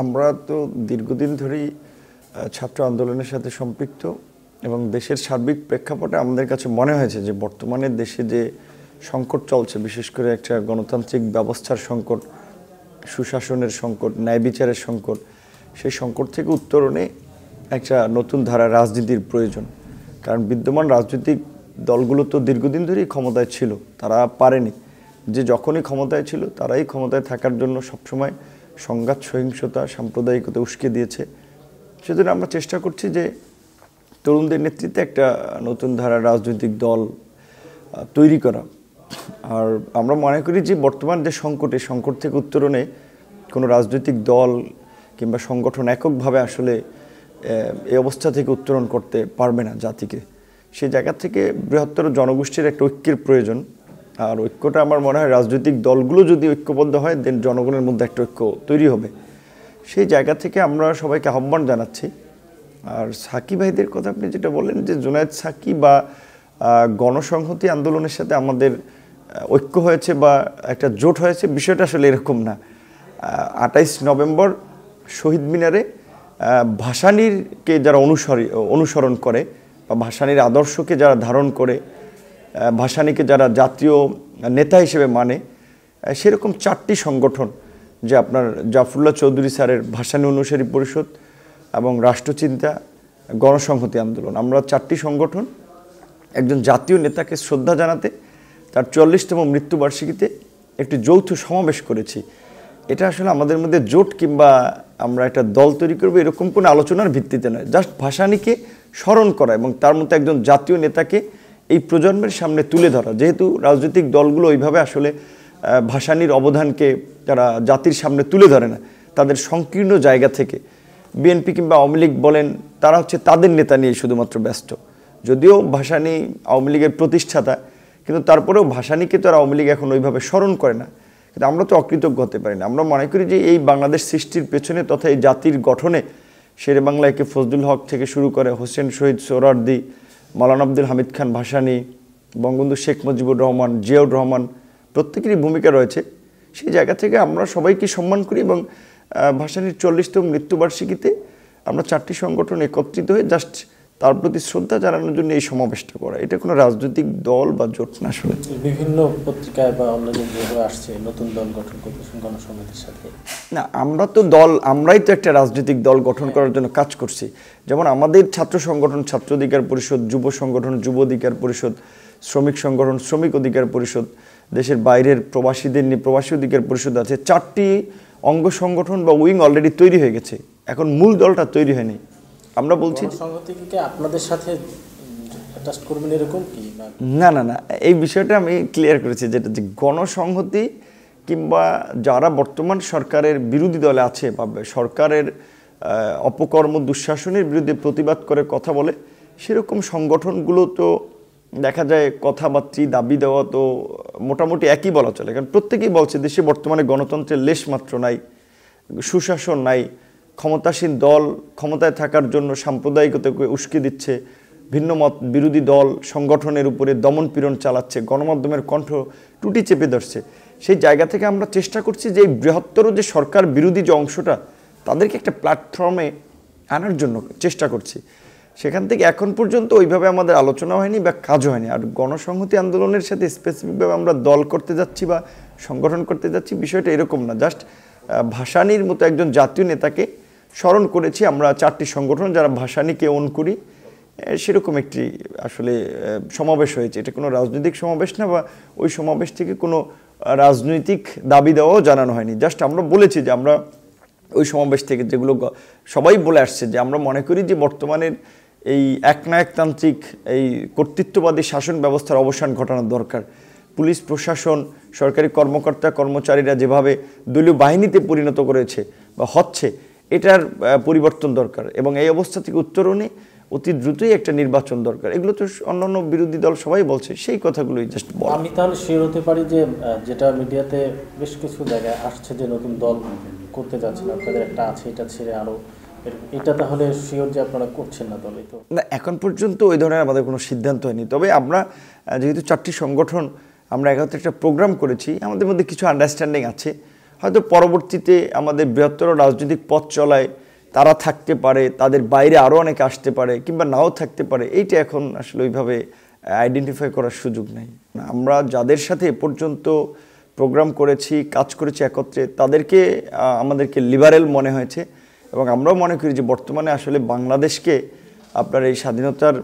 আমরা তো দীর্ঘদিন ধরেই ছাত্র আন্দোলনের সাথে সম্পৃক্ত এবং দেশের সার্বিক প্রেক্ষাপটে আমাদের কাছে মনে হয়েছে যে বর্তমানে দেশে যে সংকট চলছে বিশেষ করে একটা গণতান্ত্রিক ব্যবস্থার সংকট সুশাসনের সংকট ন্যায় বিচারের সংকট সেই সংকট থেকে উত্তরণে একটা নতুন ধারা রাজনীতির প্রয়োজন কারণ বিদ্যমান রাজনৈতিক দলগুলো তো দীর্ঘদিন ধরেই ক্ষমতায় ছিল তারা পারেনি যে যখনই ক্ষমতায় ছিল তারাই ক্ষমতায় থাকার জন্য সবসময় সংঘাত সহিংসতা সাম্প্রদায়িকতা উস্কে দিয়েছে সেজন্য আমরা চেষ্টা করছি যে তরুণদের নেতৃত্বে একটা নতুন ধারা রাজনৈতিক দল তৈরি করা আর আমরা মনে করি যে বর্তমান যে সংকট এই সংকট থেকে উত্তরণে কোনো রাজনৈতিক দল কিংবা সংগঠন এককভাবে আসলে এই অবস্থা থেকে উত্তরণ করতে পারবে না জাতিকে সেই জায়গা থেকে বৃহত্তর জনগোষ্ঠীর একটা ঐক্যের প্রয়োজন আর ঐক্যটা আমার মনে হয় রাজনৈতিক দলগুলো যদি ঐক্যবদ্ধ হয় দেন জনগণের মধ্যে একটা ঐক্য তৈরি হবে সেই জায়গা থেকে আমরা সবাইকে আহ্বান জানাচ্ছি আর সাকি ভাইদের কথা আপনি যেটা বললেন যে জুনায়দ সাকি বা গণসংহতি আন্দোলনের সাথে আমাদের ঐক্য হয়েছে বা একটা জোট হয়েছে বিষয়টা আসলে এরকম না আটাইশ নভেম্বর শহীদ মিনারে ভাসানীরকে যারা অনুসরী অনুসরণ করে বা ভাসানীর আদর্শকে যারা ধারণ করে ভাসানিকে যারা জাতীয় নেতা হিসেবে মানে সেরকম চারটি সংগঠন যে আপনার জাফরুল্লাহ চৌধুরী স্যারের ভাসানি অনুসারী পরিষদ এবং রাষ্ট্রচিন্তা গণসংহতি আন্দোলন আমরা চারটি সংগঠন একজন জাতীয় নেতাকে শ্রদ্ধা জানাতে তার চল্লিশতম মৃত্যুবার্ষিকীতে একটি যৌথ সমাবেশ করেছি এটা আসলে আমাদের মধ্যে জোট কিংবা আমরা একটা দল তৈরি করবো এরকম কোনো আলোচনার ভিত্তিতে নয় জাস্ট ভাসানিকে স্মরণ করা এবং তার মতো একজন জাতীয় নেতাকে এই প্রজন্মের সামনে তুলে ধরা যেহেতু রাজনৈতিক দলগুলো ওইভাবে আসলে ভাসানির অবদানকে তারা জাতির সামনে তুলে ধরে না তাদের সংকীর্ণ জায়গা থেকে বিএনপি কিংবা আওয়ামী লীগ বলেন তারা হচ্ছে তাদের নেতা নিয়ে শুধুমাত্র ব্যস্ত যদিও ভাসানি আওয়ামী লীগের প্রতিষ্ঠাতা কিন্তু তারপরেও ভাসানিকে তো আর আওয়ামী লীগ এখন ওইভাবে স্মরণ করে না কিন্তু আমরা তো অকৃতজ্ঞ হতে পারি না আমরা মনে করি যে এই বাংলাদেশ সৃষ্টির পেছনে তথা এই জাতির গঠনে শেরে বাংলাকে ফজলুল হক থেকে শুরু করে হোসেন শহীদ সোরারদি মালান আব্দুল হামিদ খান ভাসানী বঙ্গবন্ধু শেখ মুজিবুর রহমান জিয়াউর রহমান প্রত্যেকেরই ভূমিকা রয়েছে সেই জায়গা থেকে আমরা সবাইকে সম্মান করি এবং ভাসানীর চল্লিশতম মৃত্যুবার্ষিকীতে আমরা চারটি সংগঠন একত্রিত হয়ে জাস্ট তার প্রতি শ্রদ্ধা জানানোর জন্য এই সমাবেশটা করা এটা কোনো রাজনৈতিক দল বা জোট না আসলে বিভিন্ন পত্রিকায় বা অন্য আসছে নতুন দল গঠন করতে গণসংহতির সাথে না আমরা তো দল আমরাই তো একটা রাজনৈতিক দল গঠন করার জন্য কাজ করছি যেমন আমাদের ছাত্র সংগঠন ছাত্র অধিকার পরিষদ যুব সংগঠন যুব অধিকার পরিষদ শ্রমিক সংগঠন শ্রমিক অধিকার পরিষদ দেশের বাইরের প্রবাসীদের নিয়ে প্রবাসী অধিকার পরিষদ আছে চারটি অঙ্গ সংগঠন বা উইং অলরেডি তৈরি হয়ে গেছে এখন মূল দলটা তৈরি হয়নি আমরা বলছি আপনাদের সাথে না না না এই বিষয়টা আমি ক্লিয়ার করেছি যেটা যে গণসংহতি কিংবা যারা বর্তমান সরকারের বিরোধী দলে আছে বা সরকারের অপকর্ম দুঃশাসনের বিরুদ্ধে প্রতিবাদ করে কথা বলে সেরকম সংগঠনগুলো তো দেখা যায় কথাবার্তি দাবি দেওয়া তো মোটামুটি একই বলা চলে কারণ প্রত্যেকেই বলছে দেশে বর্তমানে গণতন্ত্রের লেশমাত্র নাই সুশাসন নাই ক্ষমতাসীন দল ক্ষমতায় থাকার জন্য সাম্প্রদায়িকতাকে উস্কে দিচ্ছে ভিন্ন মত বিরোধী দল সংগঠনের উপরে দমনপীড়ন চালাচ্ছে গণমাধ্যমের কণ্ঠ টুটি চেপে ধরছে সেই জায়গা থেকে আমরা চেষ্টা করছি যে এই বৃহত্তর যে সরকার বিরোধী যে অংশটা তাদেরকে একটা প্ল্যাটফর্মে আনার জন্য চেষ্টা করছি সেখান থেকে এখন পর্যন্ত ওইভাবে আমাদের আলোচনা হয়নি বা কাজ হয়নি আর গণসংহতি আন্দোলনের সাথে স্পেসিফিকভাবে আমরা দল করতে যাচ্ছি বা সংগঠন করতে যাচ্ছি বিষয়টা এরকম না জাস্ট ভাসানির মতো একজন জাতীয় নেতাকে স্মরণ করেছি আমরা চারটি সংগঠন যারা ভাষা নিয়ে কেউ করি সেরকম একটি আসলে সমাবেশ হয়েছে এটা কোনো রাজনৈতিক সমাবেশ না বা ওই সমাবেশ থেকে কোনো রাজনৈতিক দাবি দেওয়াও জানানো হয়নি জাস্ট আমরা বলেছি যে আমরা ওই সমাবেশ থেকে যেগুলো সবাই বলে আসছে যে আমরা মনে করি যে বর্তমানের এই একনায়কতান্ত্রিক এই কর্তৃত্ববাদী শাসন ব্যবস্থার অবসান ঘটানোর দরকার পুলিশ প্রশাসন সরকারি কর্মকর্তা কর্মচারীরা যেভাবে দলীয় বাহিনীতে পরিণত করেছে বা হচ্ছে এটার পরিবর্তন দরকার এবং এই অবস্থা থেকে উত্তরণে অতি দ্রুতই একটা নির্বাচন দরকার এগুলো তো অন্যান্য বিরোধী দল সবাই বলছে সেই কথাগুলোই জাস্ট আমি তাহলে শিওর হতে পারি যে যেটা মিডিয়াতে বেশ কিছু জায়গায় আসছে যে নতুন দল করতে যাচ্ছেন আপনাদের একটা আছে এটা ছেড়ে আরও এটা তাহলে শিওর যে আপনারা করছেন না দলে তো না এখন পর্যন্ত ওই ধরনের আমাদের কোনো সিদ্ধান্ত হয়নি তবে আমরা যেহেতু চারটি সংগঠন আমরা একত্রে একটা প্রোগ্রাম করেছি আমাদের মধ্যে কিছু আন্ডারস্ট্যান্ডিং আছে হয়তো পরবর্তীতে আমাদের বৃহত্তর রাজনৈতিক পথ চলায় তারা থাকতে পারে তাদের বাইরে আরও অনেকে আসতে পারে কিংবা নাও থাকতে পারে এইটা এখন আসলে ওইভাবে আইডেন্টিফাই করার সুযোগ নেই আমরা যাদের সাথে এ পর্যন্ত প্রোগ্রাম করেছি কাজ করেছি একত্রে তাদেরকে আমাদেরকে লিবারেল মনে হয়েছে এবং আমরাও মনে করি যে বর্তমানে আসলে বাংলাদেশকে আপনার এই স্বাধীনতার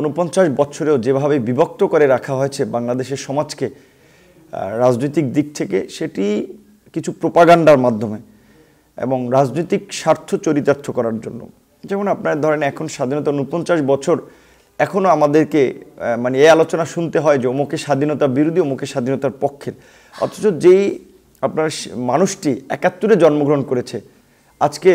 উনপঞ্চাশ বছরেও যেভাবে বিভক্ত করে রাখা হয়েছে বাংলাদেশের সমাজকে রাজনৈতিক দিক থেকে সেটি কিছু প্রোপাগান্ডার মাধ্যমে এবং রাজনৈতিক স্বার্থ চরিতার্থ করার জন্য যেমন আপনার ধরেন এখন স্বাধীনতা উনপঞ্চাশ বছর এখনও আমাদেরকে মানে এই আলোচনা শুনতে হয় যে অমুকে স্বাধীনতা বিরোধী অমুকে স্বাধীনতার পক্ষের অথচ যেই আপনার মানুষটি একাত্তরে জন্মগ্রহণ করেছে আজকে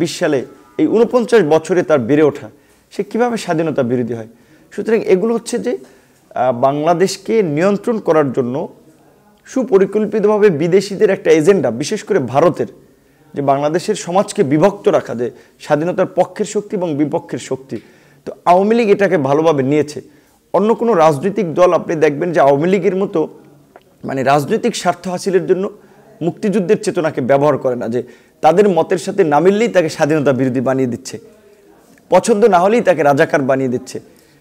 দুই সালে এই উনপঞ্চাশ বছরে তার বেড়ে ওঠা সে কিভাবে স্বাধীনতা বিরোধী হয় সুতরাং এগুলো হচ্ছে যে বাংলাদেশকে নিয়ন্ত্রণ করার জন্য সুপরিকল্পিতভাবে বিদেশিদের একটা এজেন্ডা বিশেষ করে ভারতের যে বাংলাদেশের সমাজকে বিভক্ত রাখা যে স্বাধীনতার পক্ষের শক্তি এবং বিপক্ষের শক্তি তো আওয়ামী লীগ এটাকে ভালোভাবে নিয়েছে অন্য কোনো রাজনৈতিক দল আপনি দেখবেন যে আওয়ামী লীগের মতো মানে রাজনৈতিক স্বার্থ হাসিলের জন্য মুক্তিযুদ্ধের চেতনাকে ব্যবহার করে না যে তাদের মতের সাথে না মিললেই তাকে স্বাধীনতা বিরোধী বানিয়ে দিচ্ছে পছন্দ না হলেই তাকে রাজাকার বানিয়ে দিচ্ছে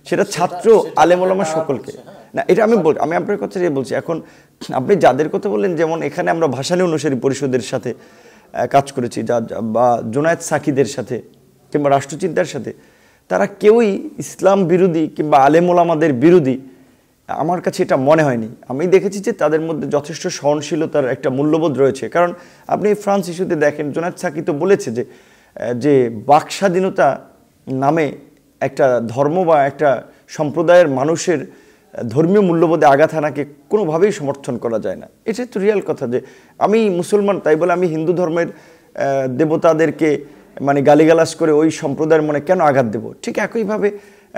সেটা ছাত্র আলেমলামা সকলকে না এটা আমি বলছি আমি আপনার কথা যে বলছি এখন আপনি যাদের কথা বললেন যেমন এখানে আমরা ভাষালী অনুসারী পরিষদের সাথে কাজ করেছি যা বা জোনায়েদ সাকিদের সাথে কিংবা রাষ্ট্রচিন্তার সাথে তারা কেউই ইসলাম বিরোধী কিংবা আলেমোলামাদের বিরোধী আমার কাছে এটা মনে হয়নি আমি দেখেছি যে তাদের মধ্যে যথেষ্ট সহনশীলতার একটা মূল্যবোধ রয়েছে কারণ আপনি ফ্রান্স ইস্যুতে দেখেন জোনাদ সাকি তো বলেছে যে যে বাক স্বাধীনতা নামে একটা ধর্ম বা একটা সম্প্রদায়ের মানুষের ধর্মীয় মূল্যবোধে আঘাত আনাকে কোনোভাবেই সমর্থন করা যায় না এটা তো রিয়াল কথা যে আমি মুসলমান তাই বলে আমি হিন্দু ধর্মের দেবতাদেরকে মানে গালিগালাস করে ওই সম্প্রদায়ের মনে কেন আঘাত দেব ঠিক একইভাবে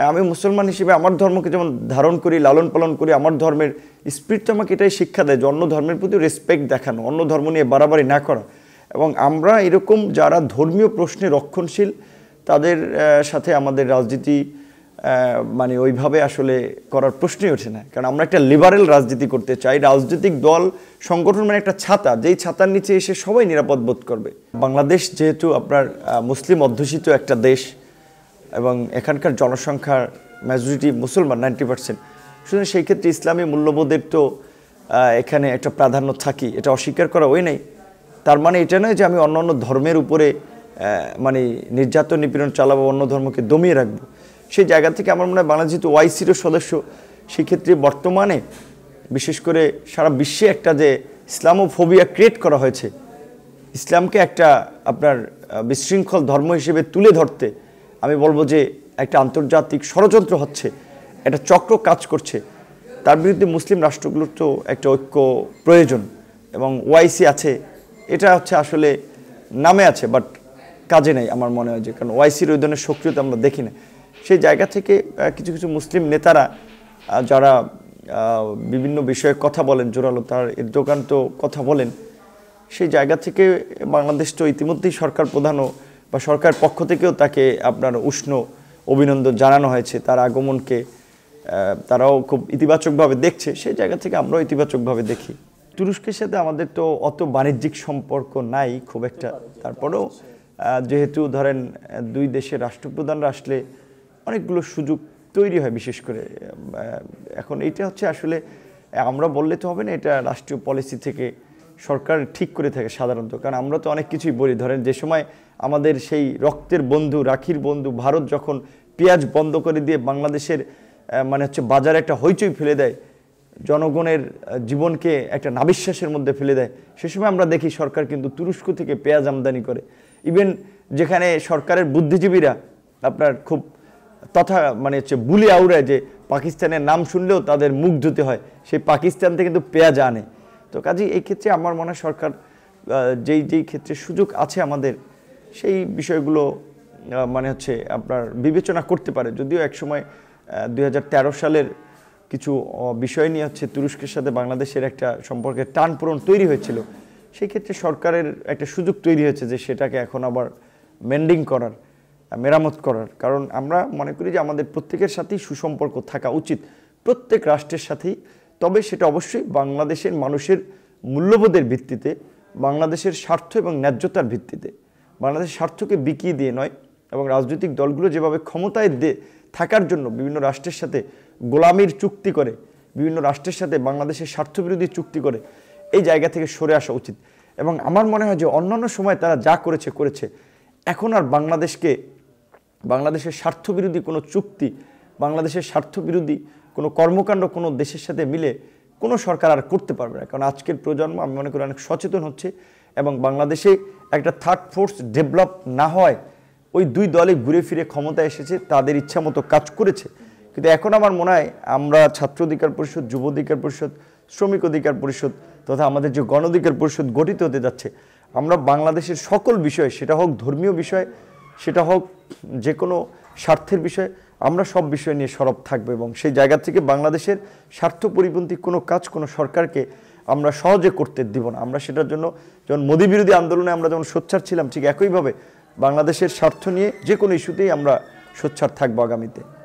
আমি মুসলমান হিসেবে আমার ধর্মকে যেমন ধারণ করি লালন পালন করি আমার ধর্মের স্পিরিট আমাকে এটাই শিক্ষা দেয় যে অন্য ধর্মের প্রতি রেসপেক্ট দেখানো অন্য ধর্ম নিয়ে বাড়াবাড়ি না করা এবং আমরা এরকম যারা ধর্মীয় প্রশ্নে রক্ষণশীল তাদের সাথে আমাদের রাজনীতি মানে ওইভাবে আসলে করার প্রশ্নই ওঠে না কারণ আমরা একটা লিবারেল রাজনীতি করতে চাই রাজনৈতিক দল সংগঠন মানে একটা ছাতা যেই ছাতার নিচে এসে সবাই নিরাপদ বোধ করবে বাংলাদেশ যেহেতু আপনার মুসলিম অধ্যুষিত একটা দেশ এবং এখানকার জনসংখ্যার মেজরিটি মুসলমান নাইনটি পার্সেন্ট সুতরাং সেই ক্ষেত্রে ইসলামী মূল্যবোধের তো এখানে একটা প্রাধান্য থাকি এটা অস্বীকার করা ওই নেই তার মানে এটা নয় যে আমি অন্য অন্য ধর্মের উপরে মানে নির্যাতন নিপীড়ন চালাবো অন্য ধর্মকে দমিয়ে রাখবো সেই জায়গা থেকে আমার মনে হয় বাংলাদেশ যেহেতু ওয়াইসিরও সদস্য সেক্ষেত্রে বর্তমানে বিশেষ করে সারা বিশ্বে একটা যে ইসলামোফোবিয়া ক্রিয়েট করা হয়েছে ইসলামকে একটা আপনার বিশৃঙ্খল ধর্ম হিসেবে তুলে ধরতে আমি বলবো যে একটা আন্তর্জাতিক ষড়যন্ত্র হচ্ছে একটা চক্র কাজ করছে তার বিরুদ্ধে মুসলিম রাষ্ট্রগুলোর তো একটা ঐক্য প্রয়োজন এবং ওয়াইসি আছে এটা হচ্ছে আসলে নামে আছে বাট কাজে নেই আমার মনে হয় যে কারণ ওয়াইসির ওই ধরনের সক্রিয়তা আমরা দেখি না সেই জায়গা থেকে কিছু কিছু মুসলিম নেতারা যারা বিভিন্ন বিষয়ে কথা বলেন জোরালো তার দোকান তো কথা বলেন সেই জায়গা থেকে বাংলাদেশ তো ইতিমধ্যেই সরকার প্রধানও বা সরকার পক্ষ থেকেও তাকে আপনার উষ্ণ অভিনন্দন জানানো হয়েছে তার আগমনকে তারাও খুব ইতিবাচকভাবে দেখছে সেই জায়গা থেকে আমরাও ইতিবাচকভাবে দেখি তুরস্কের সাথে আমাদের তো অত বাণিজ্যিক সম্পর্ক নাই খুব একটা তারপরেও যেহেতু ধরেন দুই দেশের রাষ্ট্রপ্রধানরা আসলে অনেকগুলো সুযোগ তৈরি হয় বিশেষ করে এখন এটা হচ্ছে আসলে আমরা বললে তো হবে না এটা রাষ্ট্রীয় পলিসি থেকে সরকার ঠিক করে থাকে সাধারণত কারণ আমরা তো অনেক কিছুই বলি ধরেন যে সময় আমাদের সেই রক্তের বন্ধু রাখির বন্ধু ভারত যখন পেঁয়াজ বন্ধ করে দিয়ে বাংলাদেশের মানে হচ্ছে বাজারে একটা হইচই ফেলে দেয় জনগণের জীবনকে একটা নাবিশ্বাসের মধ্যে ফেলে দেয় সে সময় আমরা দেখি সরকার কিন্তু তুরস্ক থেকে পেঁয়াজ আমদানি করে ইভেন যেখানে সরকারের বুদ্ধিজীবীরা আপনার খুব তথা মানে হচ্ছে বুলি আউড়ায় যে পাকিস্তানের নাম শুনলেও তাদের মুখ ধুতে হয় সেই পাকিস্তান থেকে কিন্তু পেঁয়াজ আনে তো কাজেই এই ক্ষেত্রে আমার মনে হয় সরকার যেই যেই ক্ষেত্রে সুযোগ আছে আমাদের সেই বিষয়গুলো মানে হচ্ছে আপনার বিবেচনা করতে পারে যদিও একসময় দুই সালের কিছু বিষয় নিয়ে হচ্ছে তুরস্কের সাথে বাংলাদেশের একটা সম্পর্কে টানপূরণ তৈরি হয়েছিল সেই ক্ষেত্রে সরকারের একটা সুযোগ তৈরি হয়েছে যে সেটাকে এখন আবার মেন্ডিং করার মেরামত করার কারণ আমরা মনে করি যে আমাদের প্রত্যেকের সাথেই সুসম্পর্ক থাকা উচিত প্রত্যেক রাষ্ট্রের সাথেই তবে সেটা অবশ্যই বাংলাদেশের মানুষের মূল্যবোধের ভিত্তিতে বাংলাদেশের স্বার্থ এবং ন্যায্যতার ভিত্তিতে বাংলাদেশের স্বার্থকে বিকিয়ে দিয়ে নয় এবং রাজনৈতিক দলগুলো যেভাবে ক্ষমতায় দে থাকার জন্য বিভিন্ন রাষ্ট্রের সাথে গোলামির চুক্তি করে বিভিন্ন রাষ্ট্রের সাথে বাংলাদেশের স্বার্থবিরোধী চুক্তি করে এই জায়গা থেকে সরে আসা উচিত এবং আমার মনে হয় যে অন্যান্য সময় তারা যা করেছে করেছে এখন আর বাংলাদেশকে বাংলাদেশের স্বার্থবিরোধী কোনো চুক্তি বাংলাদেশের স্বার্থবিরোধী কোনো কর্মকাণ্ড কোনো দেশের সাথে মিলে কোনো সরকার আর করতে পারবে না কারণ আজকের প্রজন্ম আমি মনে করি অনেক সচেতন হচ্ছে এবং বাংলাদেশে একটা থার্ড ফোর্স ডেভেলপ না হয় ওই দুই দলে ঘুরে ফিরে ক্ষমতা এসেছে তাদের ইচ্ছা মতো কাজ করেছে কিন্তু এখন আমার মনে হয় আমরা ছাত্র অধিকার পরিষদ যুব অধিকার পরিষদ শ্রমিক অধিকার পরিষদ তথা আমাদের যে গণ অধিকার পরিষদ গঠিত হতে যাচ্ছে আমরা বাংলাদেশের সকল বিষয় সেটা হোক ধর্মীয় বিষয় সেটা হোক যে কোনো স্বার্থের বিষয়ে আমরা সব বিষয় নিয়ে সরব থাকবো এবং সেই জায়গা থেকে বাংলাদেশের স্বার্থ পরিপন্থী কোনো কাজ কোনো সরকারকে আমরা সহজে করতে দিব না আমরা সেটার জন্য যেমন মোদী বিরোধী আন্দোলনে আমরা যেমন সোচ্চার ছিলাম ঠিক একইভাবে বাংলাদেশের স্বার্থ নিয়ে যে কোনো ইস্যুতেই আমরা সোচ্চার থাকবো আগামীতে